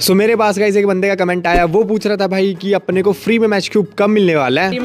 सो so, मेरे पास guys एक बंदे का कमेंट आया वो पूछ रहा था भाई कि अपने को फ्री में मैच क्यूब कब मिलने वाला है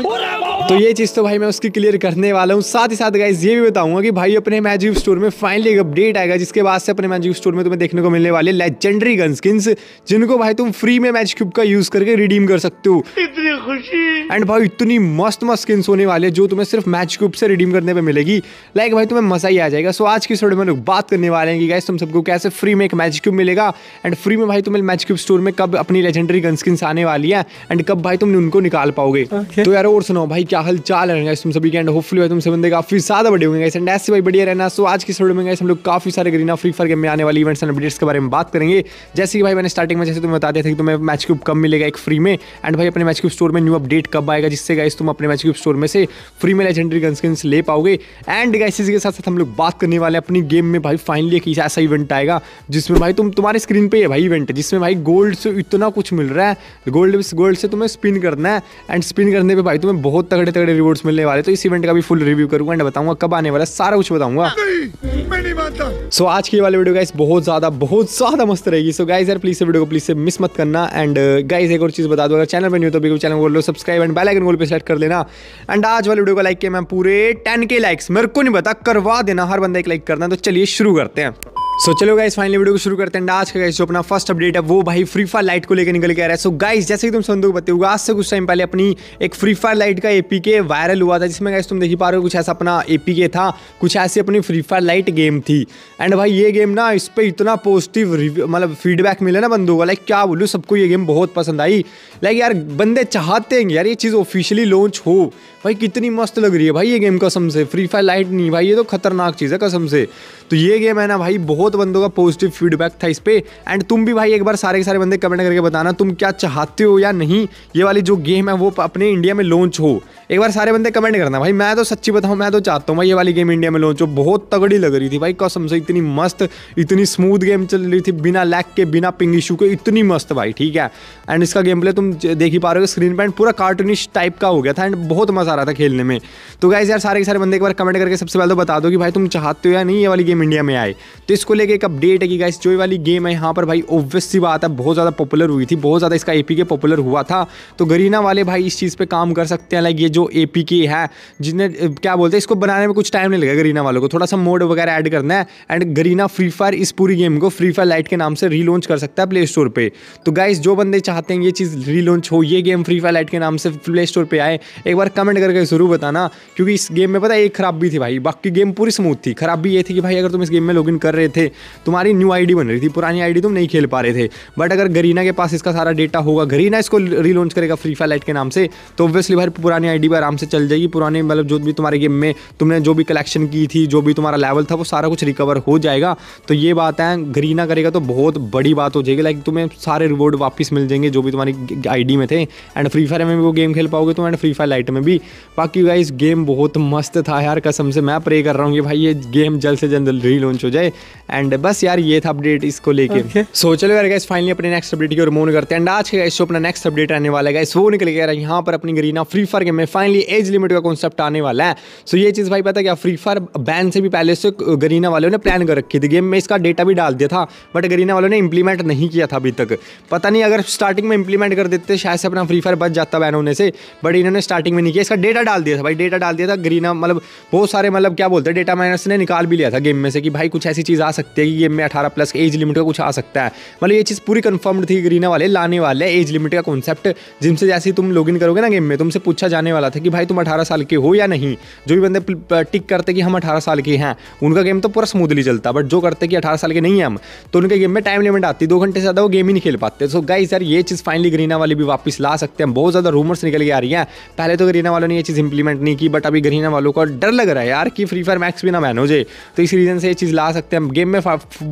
तो ये चीज़ तो भाई मैं उसकी क्लियर करने वाला हूँ साथ ही साथ गाइज ये भी बताऊंगा कि भाई अपने मैजिक स्टोर में फाइनली एक अपडेट आएगा जिसके बाद से अपने मैजिक स्टोर में तुम्हें देखने को मिलने वाले लेजेंडरी गन स्किन्स जिनको भाई तुम फ्री में मैच क्यूब का यूज करके रिडीम कर सकते हो इतनी खुशी एंड भाई इतनी मस्त मस्त स्किन्स होने वाले जो तुम्हें सिर्फ मैच क्यूब से रिडीम करने पर मिलेगी लाइक भाई तुम्हें मजा ही आ जाएगा सो आज की स्टोर में लोग बात करने वाले हैं कि गाइज तुम सबको कैसे फ्री में एक मैच क्यूब मिलेगा एंड फ्री में भाई तुम्हें मैच क्यूब स्टोर में कब अपनी लेजेंडरी गन स्किन्स आने वाली है एंड कब भाई तुम उनको निकाल पाओगे तो यार और सुनाओ भाई क्या चाल है गाइस तुम सभी के एंड होपफुली तुम सभी बंदे काफी ज्यादा बड़े होंगे गाइस एंड ऐसे भाई बढ़िया रहना सो आज की वीडियो में गाइस हम लोग काफी सारे ग्रीना फ्री फायर गेम में आने वाले इवेंट्स एंड अपडेट्स के बारे में बात करेंगे जैसे कि भाई मैंने स्टार्टिंग में जैसे तुम्हें बता दिया था कि तुम्हें मैच क्यूब कब मिलेगा एक फ्री में एंड भाई अपने मैच क्यूब स्टोर में न्यू अपडेट कब आएगा जिससे गाइस तुम अपने मैच क्यूब स्टोर में से फ्री में लेजेंडरी गन स्किन्स ले पाओगे एंड गाइस इसी के साथ साथ हम लोग बात करने वाले अपनी गेम में भाई फाइनली एक ऐसा इवेंट आएगा जिसमें भाई तुम तुम्हारे स्क्रीन पर भाई इवेंट जिसमें भाई गोल्ड से इतना कुछ मिल रहा है गोल्ड गोल्ड से तुम्हें स्पिन करना है एंड स्पिन करने पर भाई तुम्हें बहुत तक तगड़े तगड़े रिवॉर्ड्स मिलने वाले तो इस इवेंट का भी फुल रिव्यू करूंगा एंड बताऊंगा कब आने वाला सारा कुछ बताऊंगा सो so, आज की वाली वीडियो गाइस बहुत ज्यादा बहुत ज्यादा मस्त रहेगी सो so, गाइस यार प्लीज वीडियो को प्लीज से मिस मत करना एंड गाइस uh, एक और चीज बता दो अगर चैनल पर न्यू तो तो चैनल को सब्सक्राइब एंड बेल आइकन को पे सेट कर लेना एंड आज वाली वीडियो को लाइक किया मैं पूरे टेन के लाइक्स मेरे को नहीं पता करवा देना हर बंदा एक लाइक करना तो चलिए शुरू करते हैं सो so, चलो गाइस फाइनली वीडियो को शुरू करते हैं आज का गाइस जो अपना फर्स्ट अपडेट है वो भाई फ्री फायर लाइट को लेकर निकल के आ रहा है सो so, गाइस जैसे कि तुम संदो बताते बताओगे आज से कुछ टाइम पहले अपनी एक फ्री फायर लाइट का एपीके वायरल हुआ था जिसमें गाइस तुम देख ही पा रहे हो कुछ ऐसा अपना एपीके था कुछ ऐसी अपनी फ्री फायर लाइट गेम थी एंड भाई ये गेम ना इस पर इतना पॉजिटिव मतलब फीडबैक मिले ना बंदों को लाइक क्या बोलूँ सबको ये गेम बहुत पसंद आई लाइक यार बंदे चाहते हैं यार ये चीज़ ऑफिशियली लॉन्च हो भाई कितनी मस्त लग रही है भाई ये गेम कसम से फ्री फायर लाइट नहीं भाई ये तो खतरनाक चीज़ है कसम से तो ये गेम है ना भाई बहुत बंदों का पॉजिटिव फीडबैक था इस पर एंड तुम भी भाई एक बार सारे के सारे बंदे कमेंट करके बताना तुम क्या चाहते हो या नहीं ये वाली जो गेम है वो अपने इंडिया में लॉन्च हो एक बार सारे बंदे कमेंट करना भाई मैं तो सच्ची बताऊँ मैं तो चाहता हूँ भाई ये वाली गेम इंडिया में लॉन्च हो बहुत तगड़ी लग रही थी भाई कसम से इतनी मस्त इतनी स्मूथ गेम चल रही थी बिना लैक के बिना पिंग इशू के इतनी मस्त भाई ठीक है एंड इसका गेम प्ले तुम देख ही पा रहे हो स्क्रीन पर पूरा कार्टूनिश टाइप का हो गया था एंड बहुत मज़ा आ रहा था खेलने में तो गाइज यार सारे के सारे बंदे एक बार कमेंट करके सबसे पहले तो बता दो कि भाई तुम चाहते हो या नहीं ये वाली गेम इंडिया में आए तो इसको लेके एक अपडेट है कि गाइस जो वाली गेम है यहाँ पर भाई ओब्वियस सी बात है बहुत ज़्यादा पॉपुलर हुई थी बहुत ज़्यादा इसका ए के पॉपुलर हुआ था तो गरीना वाले भाई इस चीज़ पर काम कर सकते हैं लाइक ये जो ए के है जिन्हें क्या बोलते हैं इसको बनाने में कुछ टाइम नहीं लगा गरीना वालों को थोड़ा सा मोड वगैरह ऐड करना है एंड गरीना फ्री फायर इस पूरी गेम को फ्री फायर लाइट के नाम से रीलॉन्च कर सकता है प्ले स्टोर पर तो गाइस जो बंदे चाहते हैं ये चीज़ रीलॉन्च हो ये गेम फ्री फायर लाइट के नाम से प्ले स्टोर पर आए एक बार कमेंट करके जरूर बताना क्योंकि इस गेम में पता एक खराब भी थी भाई बाकी गेम पूरी स्मूथ थी खराब भी ये थी कि भाई अगर तुम इस गेम में लॉगिन कर रहे थे तुम्हारी न्यू आईडी बन रही थी पुरानी आईडी तुम नहीं खेल पा रहे थे बट अगर गरीना के पास इसका सारा डेटा होगा गरीना इसको रीलॉन्च करेगा फ्री फायर लाइट के नाम से तो ऑब्वियसली भाई पुरानी आईडी पर आराम से चल जाएगी पुराने मतलब जो भी तुम्हारे गेम में तुमने जो भी कलेक्शन की थी जो भी तुम्हारा लेवल था वो सारा कुछ रिकवर हो जाएगा तो ये बात है गरीना करेगा तो बहुत बड़ी बात हो जाएगी लाइक तुम्हें सारे रिवॉर्ड वापस मिल जाएंगे जो भी तुम्हारी आई में थे एंड फ्री फायर में भी वो गेम खेल पाओगे तुम एंड फ्री फायर लाइट में भी बाकी गाइस गेम बहुत मस्त था यार कसम से मैं प्रे कर रहा हूँ कि भाई ये गेम जल्द से जल्द जल्द रीलॉन्च हो जाए एंड बस यार ये था अपडेट इसको लेके सो चलो यार गैस फाइनली अपने नेक्स्ट अपडेट की ओर मूव करते हैं एंड आज के गैस जो अपना नेक्स्ट अपडेट आने वाला है गैस वो निकल गया यहाँ पर अपनी गरीना फ्री फायर गेम में फाइनली एज लिमिट का कॉन्सेप्ट आने वाला है सो ये चीज़ भाई पता क्या फ्री फायर बैन से भी पहले से गरीना वालों ने प्लान कर रखी थी गेम में इसका डेटा भी डाल दिया था बट गरीना वालों ने इंप्लीमेंट नहीं किया था अभी तक पता नहीं अगर स्टार्टिंग में इंप्लीमेंट कर देते शायद से अपना फ्री फायर बच जाता बैन होने से बट इन्होंने स्टार्टिंग में नहीं किया इसका डेटा डाल दिया था भाई डेटा डाल दिया था गरीना मतलब बहुत सारे मतलब क्या बोलते हैं डेटा माइनस ने निकाल भी लिया था गेम में से कि भाई कुछ ऐसी चीज़ आ सकती है कि गेम में अठारह प्लस एज लिमिट का कुछ आ सकता है मतलब ये चीज़ पूरी कन्फर्म्ड थी ग्रीना वाले लाने वाले एज लिमिट का कॉन्सेप्ट जिनसे जैसे तुम लॉग इन करोगे ना गेम में तुमसे पूछा जाने वाला था कि भाई तुम अठारह साल के हो या नहीं जो भी बंदे टिक करते कि हम अठारह साल के हैं उनका गेम तो पूरा स्मूथली चलता बट जो करते कि अठारह साल के नहीं है हम तो उनके गेम में टाइम लिमिट आती दो घंटे से ज़्यादा वो गेम ही नहीं खेल पाते सो गाइस यार ये चीज़ फाइनली ग्रीना वाले भी वापस ला सकते हैं बहुत ज़्यादा रूमर्स निकल के आ रही हैं पहले तो ग्रीना वालों ने ये चीज़ इंप्लीमेंट नहीं की बट अभी ग्रीना वालों को डर लग रहा है यार कि फ्री फायर मैक्स भी ना बैन हो जाए तो इसी रीज़न सीजन से ये चीज़ ला सकते हैं गेम में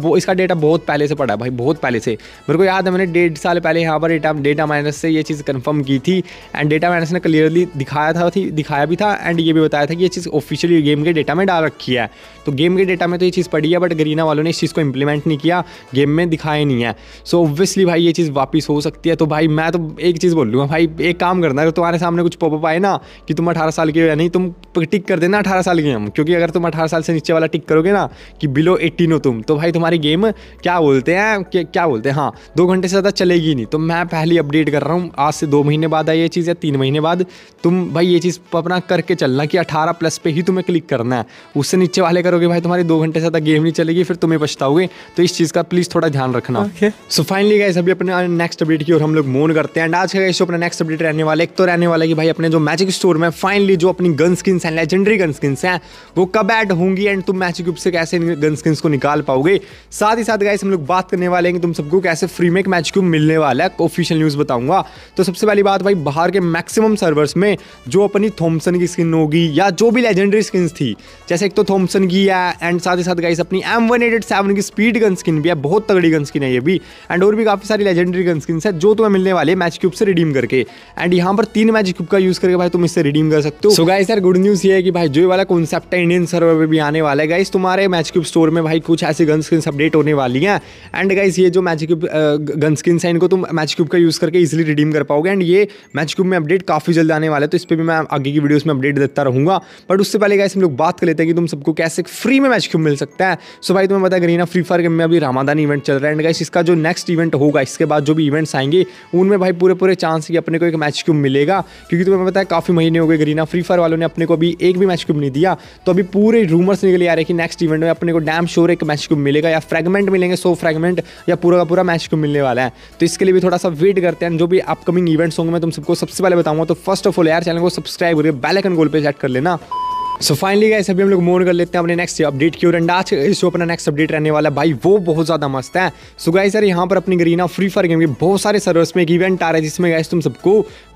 वो इसका डेटा बहुत पहले से पड़ा है भाई बहुत पहले से मेरे को याद है मैंने डेढ़ साल पहले यहाँ पर डेटा डेटा माइनस से ये चीज़ कन्फर्म की थी एंड डेटा माइनस ने क्लियरली दिखाया था थी दिखाया भी था एंड ये भी बताया था कि ये चीज़ ऑफिशियली गेम के डेटा में डाल रखी है तो गेम के डेटा में तो ये चीज़ पड़ी है बट गरीना वालों ने इस चीज़ को इम्प्लीमेंट नहीं किया गेम में दिखाया नहीं है सो ऑब्वियसली भाई ये चीज़ वापस हो सकती है तो भाई मैं तो एक चीज़ बोल लूँगा भाई एक काम करना अगर तुम्हारे सामने कुछ पॉपअप आए ना कि तुम अठारह साल के हो या नहीं तुम टिक कर देना अठारह साल के हम क्योंकि अगर तुम अठारह साल से नीचे वाला टिक करोगे ना कि बिलो एटीन हो तुम तो भाई तुम्हारी गेम क्या बोलते हैं क्या बोलते हैं हाँ दो घंटे से ज़्यादा चलेगी नहीं तो मैं पहली अपडेट कर रहा हूँ आज से दो महीने बाद आई ये चीज़ या तीन महीने बाद तुम भाई ये चीज़ अपना करके चलना कि अठारह प्लस पे ही तुम्हें क्लिक करना है उससे नीचे वाले करोगे भाई तुम्हारी दो घंटे से ज़्यादा गेम नहीं चलेगी फिर तुम्हें पछताओगे तो इस चीज़ का प्लीज़ थोड़ा ध्यान रखना सो फाइनली गए अभी अपने नेक्स्ट अपडेट की ओर हम लोग मोन करते हैं एंड आज का इस अपना नेक्स्ट अपडेट रहने वाला एक तो रहने वाला कि भाई अपने जो मैजिक स्टोर में फाइनली जो अपनी गन स्किन्स हैं लेजेंडरी गन स्किन्स हैं वो कब ऐड होंगी एंड तुम मैजिक ग्रुप से कैसे गन स्किन को निकाल पाओगे साथ ही साथ गाइस हम लोग बात करने वाले हैं कि तुम सबको कैसे फ्री में एक मैच क्यों मिलने वाला है ऑफिशियल न्यूज़ बताऊंगा तो सबसे पहली बात भाई बाहर के मैक्सिमम सर्वर्स में जो अपनी थॉम्सन की स्किन होगी या जो भी लेजेंडरी स्किन थी जैसे एक तो थॉम्सन की है एंड साथ ही साथ गाइस अपनी एम की स्पीड गन स्किन भी है बहुत तगड़ी गन स्किन है ये भी एंड और भी काफ़ी सारी लेजेंडरी गन स्किन है जो तुम्हें मिलने वाले मैच क्यूब से रिडीम करके एंड यहाँ पर तीन मैच क्यूब का यूज़ करके भाई तुम इससे रिडीम कर सकते हो सो गाइस यार गुड न्यूज़ ये है कि भाई जो वाला कॉन्सेप्ट है इंडियन सर्वर पर भी आने वाला है गाइस तुम्हारे मैच क्यूब स्टोर में भाई कुछ ऐसे गन स्किन्स अपडेट होने वाली हैं एंड गाइज ये जो मैच क्यूब गन स्किन्स हैं इनको तुम मैच क्यूब का यूज़ करके इजिली रिडीम कर पाओगे एंड ये मैच क्यूब में अपडेट काफ़ी जल्द आने वाला है तो इस पर भी मैं आगे की वीडियोज़ में अपडेट देता रहूँगा बट उससे पहले गाइस हम लोग बात कर लेते हैं कि तुम सबको कैसे फ्री में मैच क्यूब मिल सकता है सो भाई तुम्हें पता ना फ्री फायर गेम में अभी रामादान इवेंट चल रहा है एंड गाइस इसका जो नेक्स्ट इवेंट होगा इसके बाद जो भी इवेंट्स आएंगे उनमें भाई पूरे पूरे चांस कि अपने को एक मैच क्यूब मिलेगा क्योंकि तुम्हें पता है काफ़ी महीने हो गए गरीना फ्री फायर वालों ने अपने को अभी एक भी मैच क्यूब नहीं दिया तो अभी पूरे रूमर्स निकले आ रहे कि नेक्स्ट इवेंट में अपने को डैम श्योर एक मैच को मिलेगा या फ्रेगमेंट मिलेंगे सो फ्रेगमेंट या पूरा का पूरा मैच को मिलने वाला है तो इसके लिए भी थोड़ा सा वेट करते हैं जो भी अपकमिंग इवेंट्स होंगे मैं तुम सबको सबसे पहले बताऊंगा तो फर्स्ट ऑफ ऑल यार चैनल को सब्सक्राइब करके बेलाइकन गोल पर सेट कर लेना सो फाइनली गाइस अभी हम लोग मूव कर लेते हैं अपने नेक्स्ट अपडेट की ओर एंड आज इस अपना नेक्स्ट अपडेट रहने वाला है भाई वो बहुत ज़्यादा मस्त है सो गाइस यार यहाँ पर अपनी गरीना फ्री फायर गेम के बहुत सारे सर्वर्स में एक इवेंट आ रहा है जिसमें गाइस तुम सबको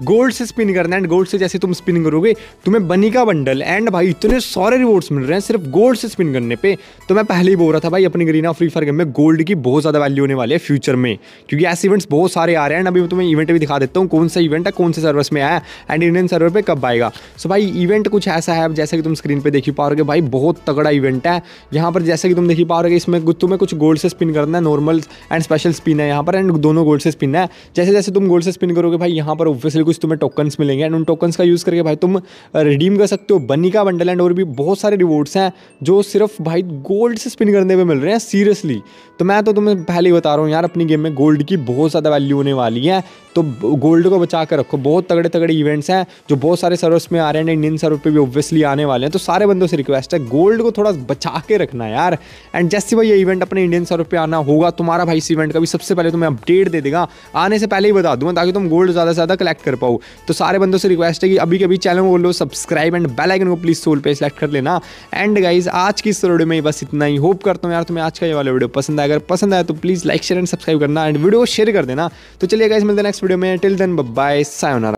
गोल्ड से स्पिन करना है एंड गोल्ड से जैसे तुम स्पिन करोगे तुम्हें बनी का बंडल एंड भाई इतने सारे रिवॉर्ड्स मिल रहे हैं सिर्फ गोल्ड से स्पिन करने पर तो मैं पहले ही बोल रहा था भाई अपनी गरीना फ्री फायर गेम में गोल्ड की बहुत ज़्यादा वैल्यू होने वाली है फ्यूचर में क्योंकि ऐसे इवेंट्स बहुत सारे आ रहे हैं एंड अभी तुम्हें इवेंट भी दिखा देता हूँ कौन सा इवेंट है कौन से सर्वर्स में आया एंड इंडियन सर्वर पर कब आएगा सो भाई इवेंट कुछ ऐसा है जैसे कि तुम तुम स्क्रीन पे देख ही पा रहे हो भाई बहुत तगड़ा इवेंट है यहाँ पर जैसे कि तुम देख ही पा रहे हो इसमें तुम्हें कुछ गोल्ड से स्पिन करना है नॉर्मल एंड स्पेशल स्पिन है यहाँ पर एंड दोनों गोल्ड से स्पिन है जैसे जैसे तुम गोल्ड से स्पिन करोगे भाई यहाँ पर ऑब्वियसली कुछ तुम्हें टोकन्स मिलेंगे एंड उन टोकन्स का यूज़ करके भाई तुम रिडीम कर सकते हो बनी का बंडल एंड और भी बहुत सारे रिवॉर्ड्स हैं जो सिर्फ भाई गोल्ड से स्पिन करने पर मिल रहे हैं सीरियसली तो मैं तो तुम्हें पहले ही बता रहा हूँ यार अपनी गेम में गोल्ड की बहुत ज़्यादा वैल्यू होने वाली है तो गोल्ड को बचा कर रखो बहुत तगड़े तगड़े इवेंट्स हैं जो बहुत सारे सर्वर्स में आ रहे हैं इंडियन सर्वर पर भी ऑब्वियसली आने वाले हैं तो सारे बंदों से रिक्वेस्ट है गोल्ड को थोड़ा बचा के रखना यार एंड जैसे भाई ये इवेंट अपने इंडियन सर्वर पर आना होगा तुम्हारा भाई इस इवेंट का भी सबसे पहले तुम्हें अपडेट दे देगा आने से पहले ही बता दूंगा ताकि तुम गोल्ड ज़्यादा से ज़्यादा कलेक्ट कर पाओ तो सारे बंदों से रिक्वेस्ट है कि अभी कभी चैनल को लो सब्सक्राइब एंड बेल आइकन को प्लीज़ सोल पे सेलेक्ट कर लेना एंड गाइज आज की इस वीडियो में बस इतना ही होप करता हूँ यार तुम्हें आज का ये वाला वीडियो पसंद आया अगर पसंद आया तो please like share and subscribe करना एंड वीडियो को शेयर कर देना तो चलिए गाइज मिलते नेक्स्ट वीडियो में टिल देन बाय सायोनारा